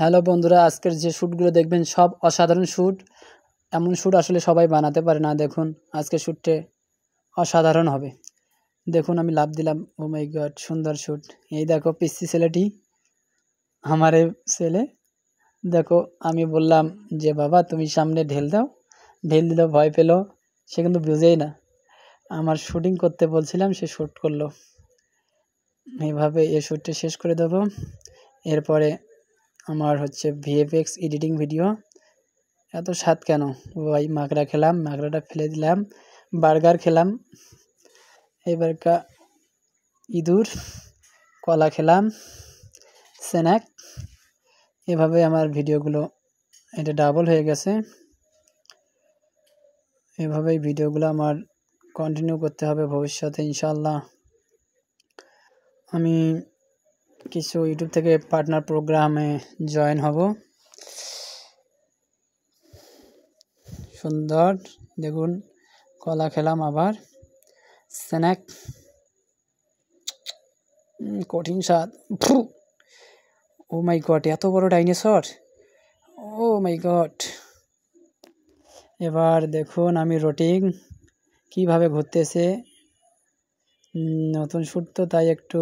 hello বন্ধুরা আজকের যে শ্যুটগুলো দেখবেন সব অসাধারণ শ্যুট এমন শ্যুট আসলে সবাই বানাতে পারে না দেখুন আজকের শ্যুটটে অসাধারণ হবে দেখুন আমি লাভ দিলাম ও মাই গড সুন্দর শ্যুট এই দেখো পিসি ছেলেটি আমার ছেলে দেখো আমি বললাম যে বাবা তুমি সামনে ঢেল দাও ঢেল দিলে ভয় পেল সে কিন্তু বুঝেই না আমার শ্যুটিং করতে বলছিলাম সে শ্যুট করলো এইভাবে এ শ্যুটটা শেষ করে দেবো এরপরে আমার হচ্ছে ভিএফএক্স এডিটিং ভিডিও এত স্বাদ কেন ভাই মাকড়া খেলাম মাকড়াটা ফেলে দিলাম বার্গার খেলাম এবারকা ইঁদুর কলা খেলাম স্ন্যাক এভাবে আমার ভিডিওগুলো এটা ডাবল হয়ে গেছে এভাবেই ভিডিওগুলো আমার কন্টিনিউ করতে হবে ভবিষ্যতে ইনশাল্লাহ আমি কিছু ইউটিউব থেকে পার্টনার প্রোগ্রামে জয়েন হব সুন্দর দেখুন কলা খেলাম আবার স্ন্যাক কঠিন স্বাদ ও মাই গড এত বড় ডাইনোসর ও মাই গড এবার দেখুন আমি রোটিং কিভাবে ঘুরতেছে নতুন শুট তো তাই একটু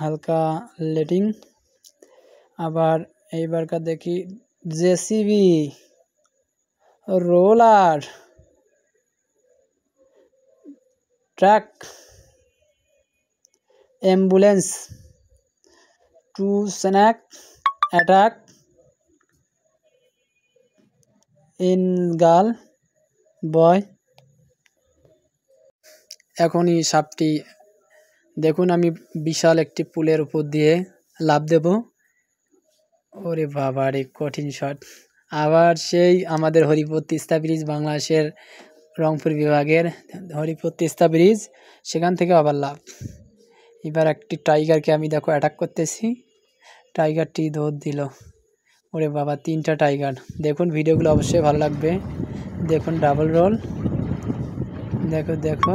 হালকা লেটিং আবার এইবারকার দেখি JCB roller truck ambulance to snake attack in girl boy এখনই সাপটি দেখুন আমি বিশাল একটি পুলের উপর দিয়ে লাভ দেব ওরে বাবা রে কঠিন শট আবার সেই আমাদের হরিপুর তিস্তা ব্রিজ বাংলাদেশের রংপুর বিভাগের হরিপুর তিস্তা ব্রিজ সেখান থেকে আবার লাভ এবার একটি টাইগারকে আমি দেখো অ্যাটাক করতেছি টাইগারটি দৌড় দিল ওরে বাবা তিনটা টাইগার দেখুন ভিডিওগুলো অবশ্যই ভালো লাগবে দেখুন ডাবল রোল দেখো দেখো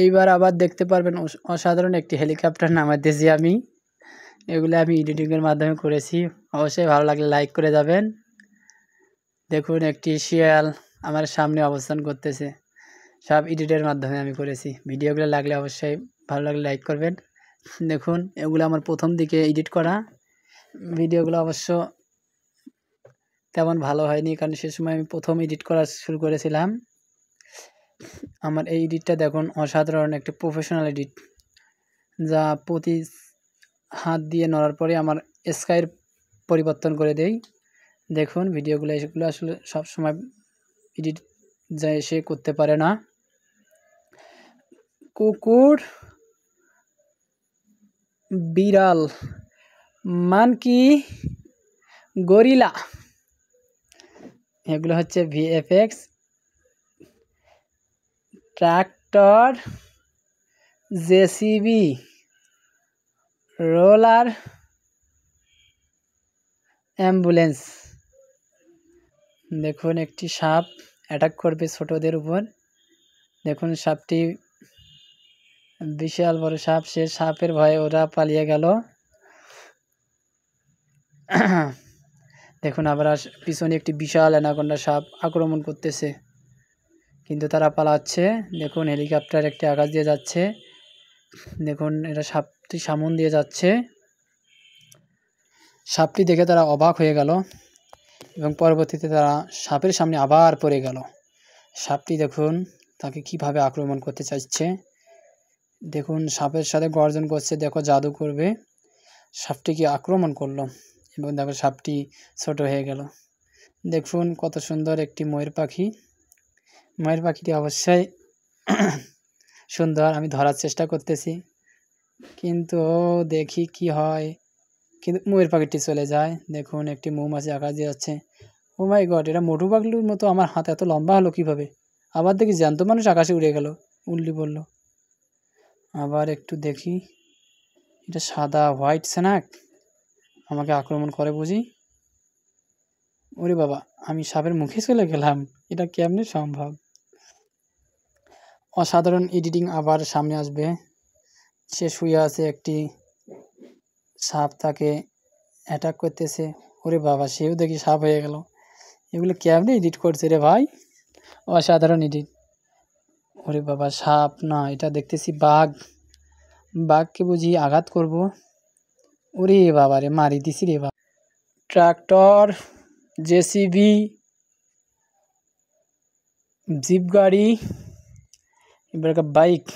এইবার আবার দেখতে পারবেন অসাধারণ একটি হেলিকপ্টার দিয়েছি আমি এগুলো আমি এডিটিংয়ের মাধ্যমে করেছি অবশ্যই ভালো লাগলে লাইক করে যাবেন দেখুন একটি শিয়াল আমার সামনে অবস্থান করতেছে সব এডিটের মাধ্যমে আমি করেছি ভিডিওগুলো লাগলে অবশ্যই ভালো লাগলে লাইক করবেন দেখুন এগুলো আমার প্রথম দিকে এডিট করা ভিডিওগুলো অবশ্য তেমন ভালো হয়নি কারণ সে সময় আমি প্রথম এডিট করা শুরু করেছিলাম আমার এই এডিটটা দেখুন অসাধারণ একটি প্রফেশনাল এডিট যা প্রতি হাত দিয়ে নড়ার পরে আমার স্কাইয়ের পরিবর্তন করে দেই দেখুন ভিডিওগুলো এগুলো আসলে সব সময় এডিট যা সে করতে পারে না কুকুর বিড়াল মানকি গরিলা এগুলো হচ্ছে VFX tractor JCB roller ambulance দেখুন একটি সাপ অ্যাটাক করবে ছোটদের উপর দেখুন সাপটি বিশাল বড় সাপ সে সাপের ভয়ে ওরা পালিয়ে গেল দেখুন আবার পিছনে একটি বিশাল অ্যানাকোন্ডা সাপ আক্রমণ করতেছে কিন্তু তারা পালাচ্ছে দেখুন হেলিকপ্টার একটি আকাশ দিয়ে যাচ্ছে দেখুন এটা সাপটি সামন দিয়ে যাচ্ছে সাপটি দেখে তারা অবাক হয়ে গেল এবং পরবর্তীতে তারা সাপের সামনে আবার পড়ে গেল সাপটি দেখুন তাকে কিভাবে আক্রমণ করতে চাইছে দেখুন সাপের সাথে গর্জন করছে দেখো জাদু করবে সাপটিকে আক্রমণ করলো এবং দেখো সাপটি ছোট হয়ে গেল দেখুন কত সুন্দর একটি ময়ূর পাখি ময়ের পাখিটি অবশ্যই সুন্দর আমি ধরার চেষ্টা করতেছি কিন্তু দেখি কি হয় কিন্তু ময়ূর পাখিটি চলে যায় দেখুন একটি মৌমাছি আকাশ দিয়ে যাচ্ছে ও মাই গড এটা মোটু পাখলুর মতো আমার হাত এত লম্বা হলো কীভাবে আবার দেখি জ্যান্ত মানুষ আকাশে উড়ে গেল উল্লি বলল আবার একটু দেখি এটা সাদা হোয়াইট স্ন্যাক আমাকে আক্রমণ করে বুঝি ওরে বাবা আমি সাপের মুখে চলে গেলাম এটা কেমনি সম্ভব অসাধারণ এডিটিং আবার সামনে আসবে সে শুয়ে আছে একটি সাপ তাকে অ্যাটাক করতেছে ওরে বাবা সেও দেখি সাপ হয়ে গেল এগুলো কেমনি এডিট করছে রে ভাই অসাধারণ এডিট ওরে বাবা সাপ না এটা দেখতেছি বাঘ বাঘকে বুঝি আঘাত করব ওরে বাবা রে মারি দিছি রে বাবা ট্রাক্টর জেসিবি জিপ গাড়ি এবার বাইক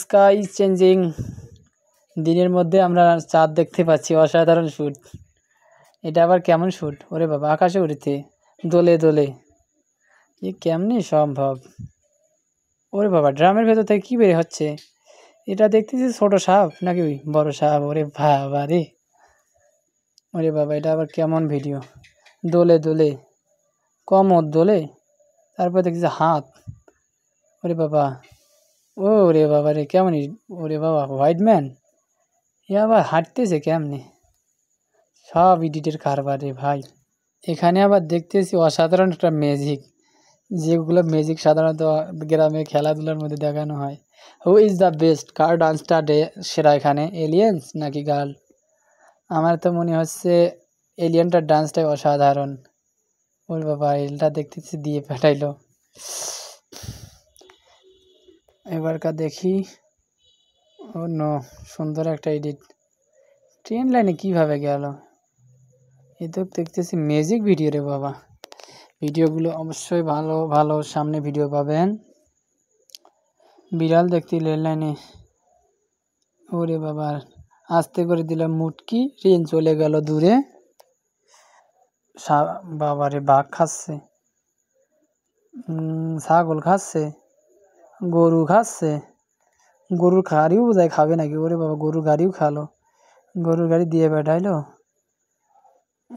স্কাই চেঞ্জিং দিনের মধ্যে আমরা চাঁদ দেখতে পাচ্ছি অসাধারণ শ্যুট এটা আবার কেমন শ্যুট ওরে বাবা আকাশে উড়িতে দোলে দোলে এ কেমনি সম্ভব ওরে বাবা ড্রামের ভেতর থেকে কী বের হচ্ছে এটা দেখতেছি ছোটো সাপ নাকি ওই বড় সাপ ওরে বাবা রে ওরে বাবা এটা আবার কেমন ভিডিও দোলে দোলে কমর দোলে তারপর দেখছি হাত ওরে বাবা ও রে বাবা রে কেমন ওরে বাবা হোয়াইট ম্যান এ আবার হাঁটতেছে কেমনে সব ইডিটের কারবার রে ভাই এখানে আবার দেখতেছি অসাধারণ একটা ম্যাজিক যেগুলো ম্যাজিক সাধারণত গ্রামে খেলাধুলার মধ্যে দেখানো হয় who is the best car ডান্সটা ডে সেরা এখানে এলিয়েন্স নাকি গার্ল আমার তো মনে হচ্ছে এলিয়েনটার ডান্সটাই অসাধারণ ওর বাবা এলটা দেখতেছি দিয়ে পাঠাইলো এবারকার দেখি ও ন সুন্দর একটা এডিট ট্রেন লাইনে কীভাবে গেল এ তো দেখতেছি মিউজিক ভিডিও রে বাবা ভিডিওগুলো অবশ্যই ভালো ভালো সামনে ভিডিও পাবেন বিড়াল দেখতে রেল লাইনে ওরে বাবা আস্তে করে দিলাম মুটকি ট্রেন চলে গেল দূরে বাবারে বাঘ খাচ্ছে ছাগল খাচ্ছে গরু খাচ্ছে গরুর খাড়িও বোধহয় খাবে নাকি ওরে বাবা গরুর গাড়িও খালো গরুর গাড়ি দিয়ে বেটাইলো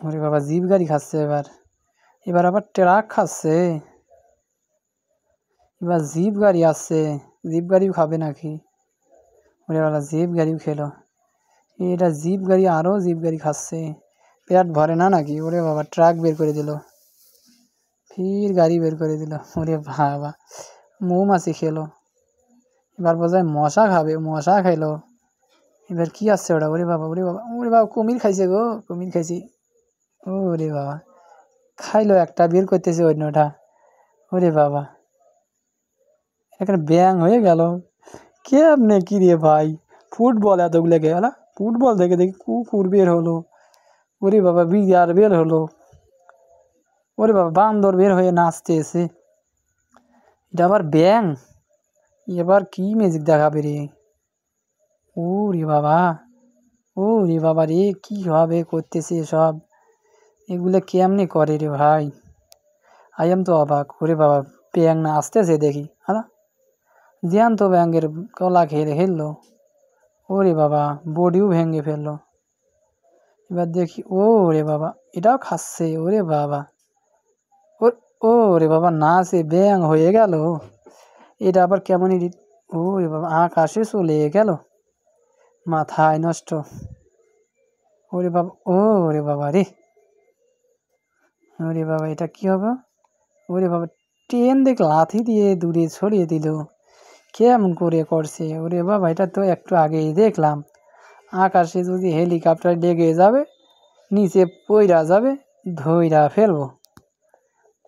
ওরে বাবা জিপ গাড়ি খাচ্ছে এবার এবার আবার ট্রাক খাচ্ছে এবার জিপ গাড়ি আসছে জিপ গাড়িও খাবে নাকি ওরে বাবা জিপ গাড়িও খেলো এটা জিপ গাড়ি আরও জীব গাড়ি খাচ্ছে পেট ভরে না নাকি ওরে বাবা ট্রাক বের করে দিল ফির গাড়ি বের করে দিল ওরে বাবা মৌমাছি খেলো এবার বোঝায় মশা খাবে মশা খাইলো এবার কি আসছে ওটা ওরে বাবা ওরে বাবা ওরে বাবা কুমির খাইছে গো কুমির খাইছি ও ওরে বাবা খাইলো একটা বের করতেছে অন্যটা ওরে বাবা এখানে ব্যাং হয়ে গেল কে আপনি কি রে ভাই ফুটবল এতগুলো গেল ফুটবল দেখে দেখি কুকুর বের হলো ওরে বাবা বিড়ার বের হলো ওরে বাবা বান্দর বের হয়ে নাচতে এসে এটা আবার ব্যাং এবার কি ম্যাজিক দেখাবে রে ও রে বাবা ও রে বাবা রে কী হবে করতেছে সব এগুলো কেমনি করে রে ভাই আই এম তো অবাক ওরে বাবা ব্যাং না আসতেছে দেখি হ্যাঁ দিয়ান তো ব্যাঙ্গের কলা খেলে হেললো ওরে বাবা বডিও ভেঙে ফেললো এবার দেখি ও রে বাবা এটাও খাচ্ছে ওরে বাবা ও রে বাবা না সে ব্যাং হয়ে গেল এটা আবার কেমন ও রে বাবা আকাশে চলে গেল মাথায় নষ্ট ওরে বাবা ও রে বাবা রে ওরে বাবা এটা কি হবে ওরে বাবা ট্রেন দেখ লাথি দিয়ে দূরে ছড়িয়ে দিল কেমন করে করছে ওরে বাবা এটা তো একটু আগেই দেখলাম আকাশে যদি হেলিকপ্টার ডেকে যাবে নিচে পইরা যাবে ধইরা ফেলবো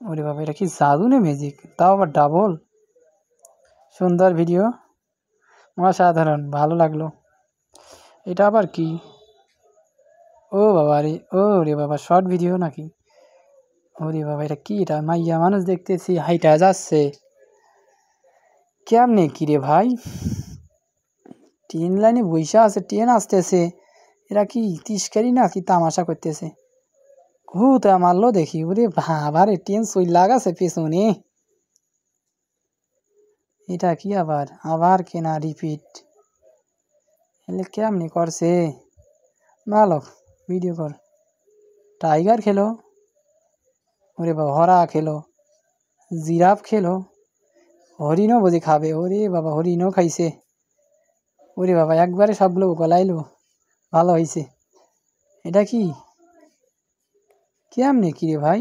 ওরে বাবা এটা কি জাদু নে ম্যাজিক তাও আবার ডাবল সুন্দর ভিডিও অসাধারণ ভালো লাগলো এটা আবার কি ও বাবা রে ও রে বাবা শর্ট ভিডিও নাকি ওরে বাবা এটা কি এটা মাইয়া মানুষ দেখতেছি হাইটা যাচ্ছে কেমনে কি রে ভাই ট্রেন লাইনে বৈশা আছে ট্রেন আসতেছে এরা কি তিস্কারি না কি তামাশা করতেছে হুতা মারলো দেখি ওরে আবার এটিএন সুই লাগাছে পিছনে এটা কি আবার আবার কেনা রিপিট এলে কেমনি করছে ভালো ভিডিও কর টাইগার খেলো ওরে বাবা হরা খেলো জিরাফ খেলো হরিণও বুঝি খাবে ওরে বাবা হরিণও খাইছে ওরে বাবা একবারে সবগুলো গলাইলো ভালো হয়েছে এটা কি কেমনে রে ভাই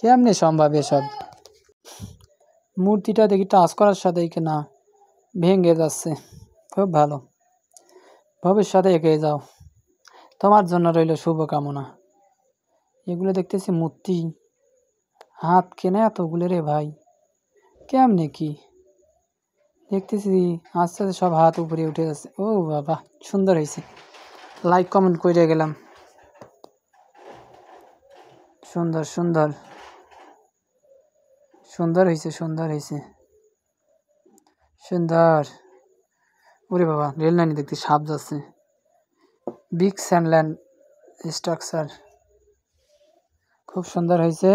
কেমনে সম্ভব এসব মূর্তিটা দেখি টাচ করার সাথেই না ভেঙে যাচ্ছে খুব ভালো ভবিষ্যতে এগিয়ে যাও তোমার জন্য রইল শুভকামনা এগুলো দেখতেছি মূর্তি হাত কেনে এতগুলো রে ভাই কেমনে কি দেখতেছি আস্তে আস্তে সব হাত উপরে উঠে যাচ্ছে ও বাবা সুন্দর হয়েছে লাইক কমেন্ট করে গেলাম সুন্দর সুন্দর সুন্দর হয়েছে সুন্দর হয়েছে সুন্দর ওরে বাবা রেল লাইনে দেখতে সাপ যাচ্ছে বিগ স্যান্ডল্যান্ড স্ট্রাকচার খুব সুন্দর হয়েছে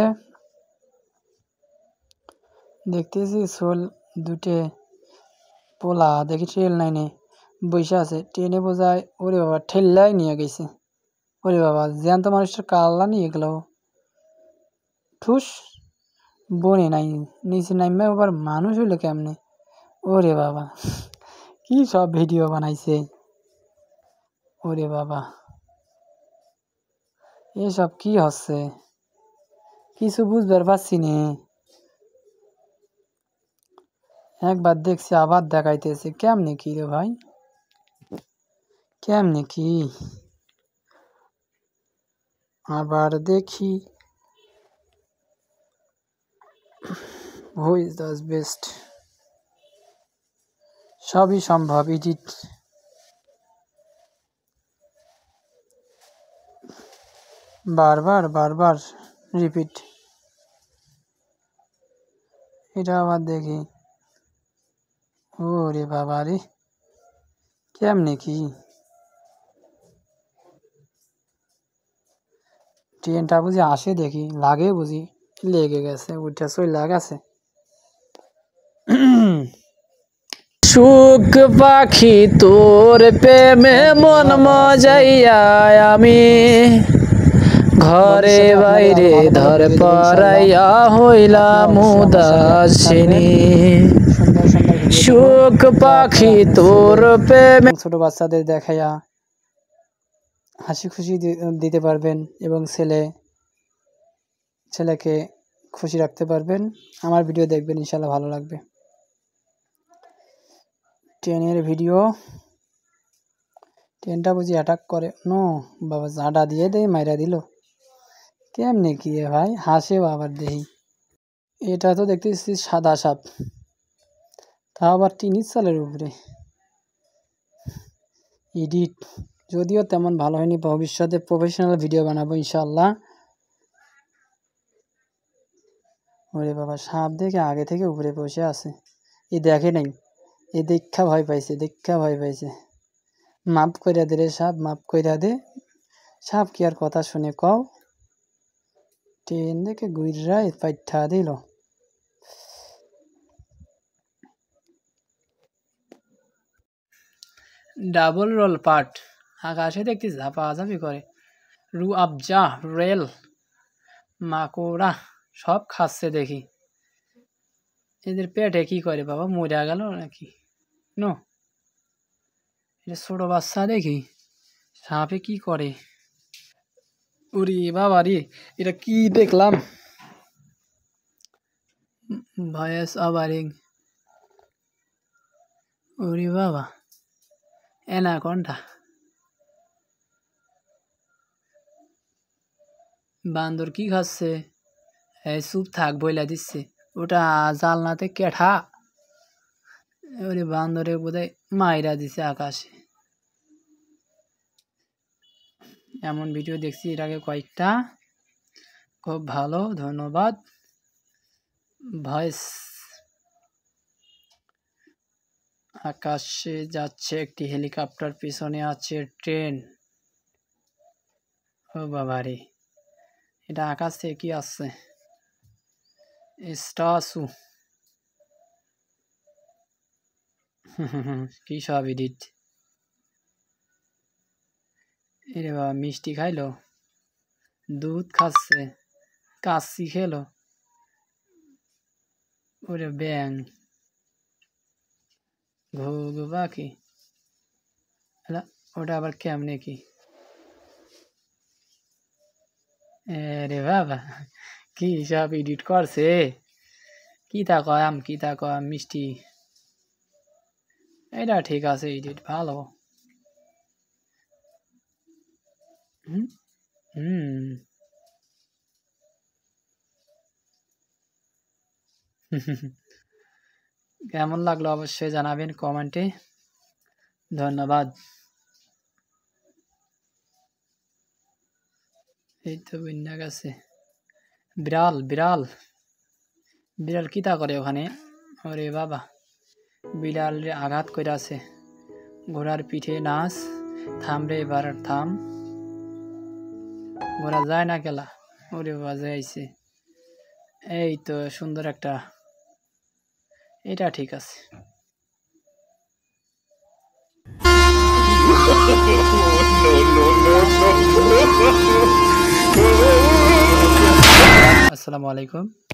দেখতেছি সোল দুটে পোলা দেখি রেল লাইনে বসে আছে ট্রেনে বোঝায় ওরে বাবা ঠেল্লাই নিয়ে গেছে ওরে বাবা জ্যান্ত মানুষটার কাল্লা নিয়ে গেল ঠুস বনে নাই নিচে নামে আবার মানুষ হলো কেমনে ওরে বাবা কি সব ভিডিও বানাইছে ওরে বাবা এসব কি হচ্ছে কিছু বুঝবার পারছি নে একবার দেখছি আবার দেখাইতেছে কেমনে কি রে ভাই কেমনে কি আবার দেখি হু ইজ দ্য বেস্ট সবই সম্ভব ইডিট বারবার বারবার রিপিট এটা আবার দেখি ও রে বাবা রে কেমনে কি ট্রেনটা বুঝি আসে দেখি লাগে বুঝি লেগে গেছে উঠে চই লাগাছে সুখ পাখি তোর প্রেমে মন মজাইয়া আমি ঘরে বাইরে ধর পরাইয়া হইলাম উদাসিনী সুখ পাখি তোর প্রেমে ছোট বাচ্চাদের দেখাইয়া হাসি খুশি দিতে পারবেন এবং ছেলে ছেলেকে খুশি রাখতে পারবেন আমার ভিডিও দেখবেন ইনশাল্লাহ ভালো লাগবে ট্রেনের ভিডিও ট্রেনটা বুঝি অ্যাটাক করে নো বাবা ঝাঁটা দিয়ে দেয় মাইরা দিল কেমনে কি ভাই হাসে আবার দেহি এটা তো দেখতেছি সাদা সাপ তা আবার টিনির সালের উপরে এডিট যদিও তেমন ভালো হয়নি ভবিষ্যতে প্রফেশনাল ভিডিও বানাবো ইনশাল্লাহ ওরে বাবা সাপ দেখে আগে থেকে উপরে বসে আছে এ দেখে নেই এ দীক্ষা ভয় পাইছে দীক্ষা ভয় পাইছে মাপ কইরা দে রে সাপ মাপ কইরা দে সাপ কি আর কথা শুনে কও ট্রেন দেখে গুইরায় পাইঠা দিল ডাবল রোল পার্ট আকাশে দেখতে ঝাপাঝাপি করে রু আবজা রেল মাকোড়া সব খাচ্ছে দেখি এদের পেটে কি করে বাবা মরে গেল নাকি নো এটা ছোটো বাচ্চা দেখি সাপে কি করে উরি বাবা রে এটা কি দেখলাম ভয়েস আবারিং উরি বাবা এনা কোনটা বান্দর কি খাচ্ছে এই সুপ থাক বইলা দিচ্ছে ওটা জালনাতে কেঠা ওরে বান্দরে বোধহয় মাইরা দিছে আকাশে এমন ভিডিও দেখছি এর আগে কয়েকটা খুব ভালো ধন্যবাদ ভয়েস আকাশে যাচ্ছে একটি হেলিকপ্টার পিছনে আছে ট্রেন ও রে এটা আকাশে কি আসছে স্টাসু কি সব এডিট এরে বাবা মিষ্টি খাইলো দুধ খাচ্ছে কাশি খেলো ওরে ব্যাং ঘুঘ পাখি ওটা আবার কেমনে কি রে বাবা কি সব এডিট করছে কি তা কয় আম কি তা কয় মিষ্টি এটা ঠিক আছে এডিট ভালো হুম কেমন লাগলো অবশ্যই জানাবেন কমেন্টে ধন্যবাদ এই তো বিন্যা গেছে বিড়াল বিড়াল বিড়াল কিতা করে ওখানে ওরে বাবা বিলাল আঘাত কইরাছে ঘোড়ার পিঠে নাচ থাম রে এবার থাম ঘোড়া যায় না খেলা ওরে বাজে আইছে এই তো সুন্দর একটা এটা ঠিক আছে আসসালামু আলাইকুম